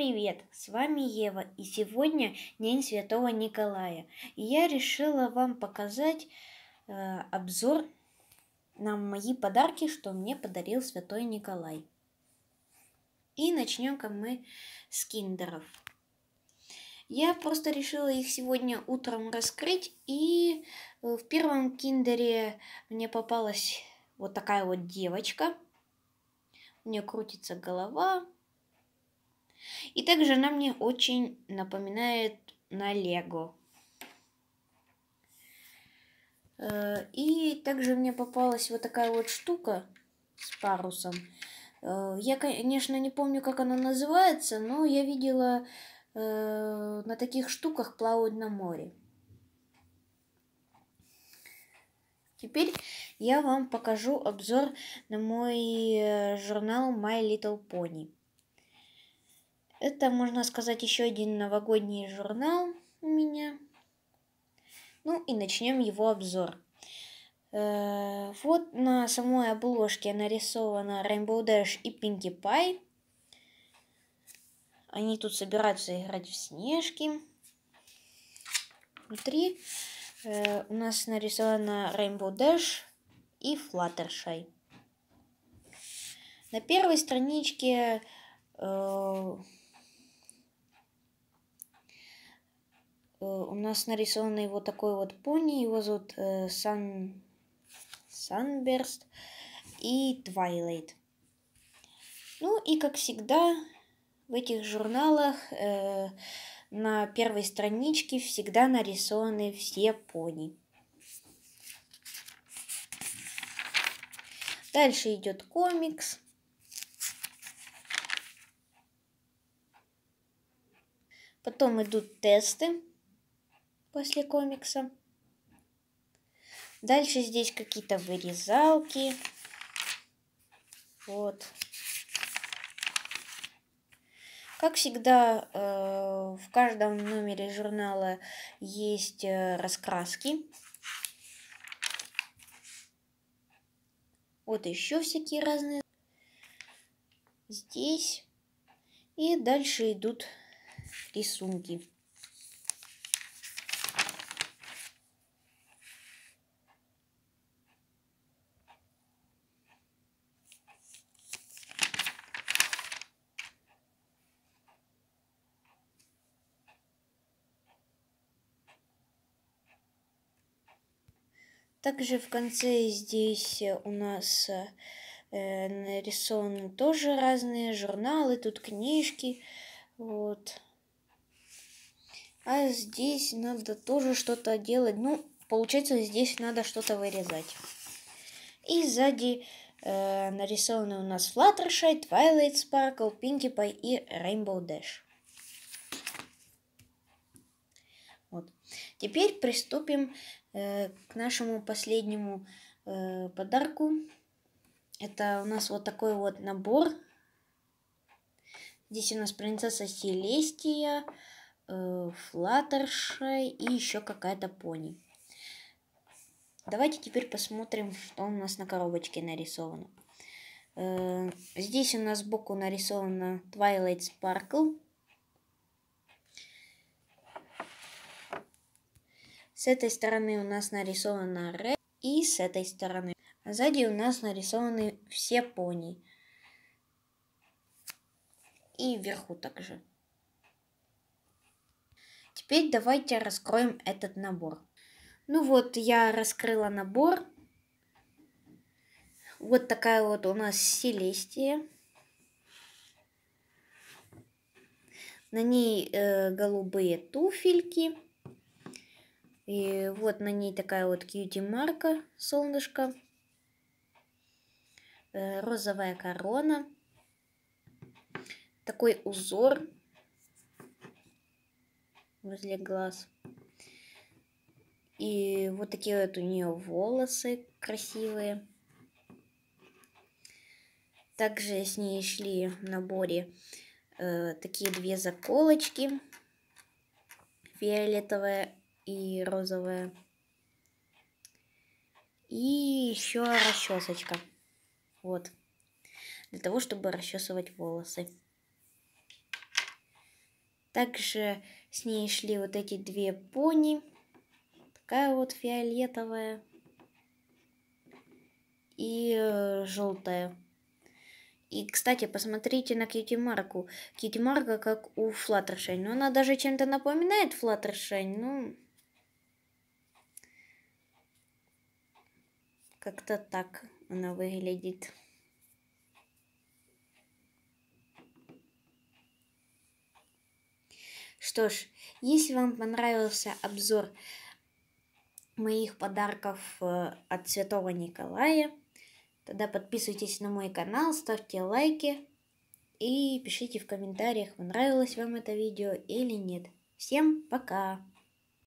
привет! С вами Ева, и сегодня День Святого Николая. И я решила вам показать э, обзор на мои подарки, что мне подарил Святой Николай. И начнем-ка мы с киндеров. Я просто решила их сегодня утром раскрыть, и э, в первом киндере мне попалась вот такая вот девочка. У нее крутится голова, и также она мне очень напоминает на Лего. Э, и также мне попалась вот такая вот штука с парусом. Э, я, конечно, не помню, как она называется, но я видела э, на таких штуках плавают на море. Теперь я вам покажу обзор на мой журнал My Little Pony. Это, можно сказать, еще один новогодний журнал у меня. Ну и начнем его обзор. Э, вот на самой обложке нарисована Rainbow Dash и Pinkie Pie. Они тут собираются играть в снежки. Внутри э, у нас нарисована Rainbow Dash и Fluttershy. На первой страничке э, Э, у нас нарисован вот такой вот пони, его зовут э, Сан... Санберст и Твайлайт. Ну и как всегда в этих журналах э, на первой страничке всегда нарисованы все пони. Дальше идет комикс. Потом идут тесты после комикса. Дальше здесь какие-то вырезалки. Вот. Как всегда, э, в каждом номере журнала есть э, раскраски. Вот еще всякие разные. Здесь. И дальше идут рисунки. Также в конце здесь э, у нас э, нарисованы тоже разные журналы, тут книжки, вот. А здесь надо тоже что-то делать, ну, получается, здесь надо что-то вырезать. И сзади э, нарисованы у нас Fluttershy, Twilight Sparkle, Pinkie Pie и Rainbow Dash. Вот. Теперь приступим э, к нашему последнему э, подарку. Это у нас вот такой вот набор. Здесь у нас принцесса Селестия, э, Флаттершай и еще какая-то пони. Давайте теперь посмотрим, что у нас на коробочке нарисовано. Э, здесь у нас сбоку нарисована Twilight Sparkle. С этой стороны у нас нарисовано Рэд и с этой стороны. А сзади у нас нарисованы все пони. И вверху также. Теперь давайте раскроем этот набор. Ну вот, я раскрыла набор. Вот такая вот у нас Селестия. На ней э, голубые туфельки. И вот на ней такая вот кьюти-марка, солнышко, э, розовая корона, такой узор возле глаз. И вот такие вот у нее волосы красивые. Также с ней шли в наборе э, такие две заколочки. Фиолетовая и розовая. И еще расчесочка. Вот. Для того, чтобы расчесывать волосы. Также с ней шли вот эти две пони. Такая вот фиолетовая и э, желтая. И, кстати, посмотрите на Кьюти Марку. Кьюти Марка как у Флаттершей. Но ну, она даже чем-то напоминает Флаттершей. Ну, но... Как-то так она выглядит. Что ж, если вам понравился обзор моих подарков э, от Святого Николая, тогда подписывайтесь на мой канал, ставьте лайки и пишите в комментариях, понравилось вам это видео или нет. Всем пока!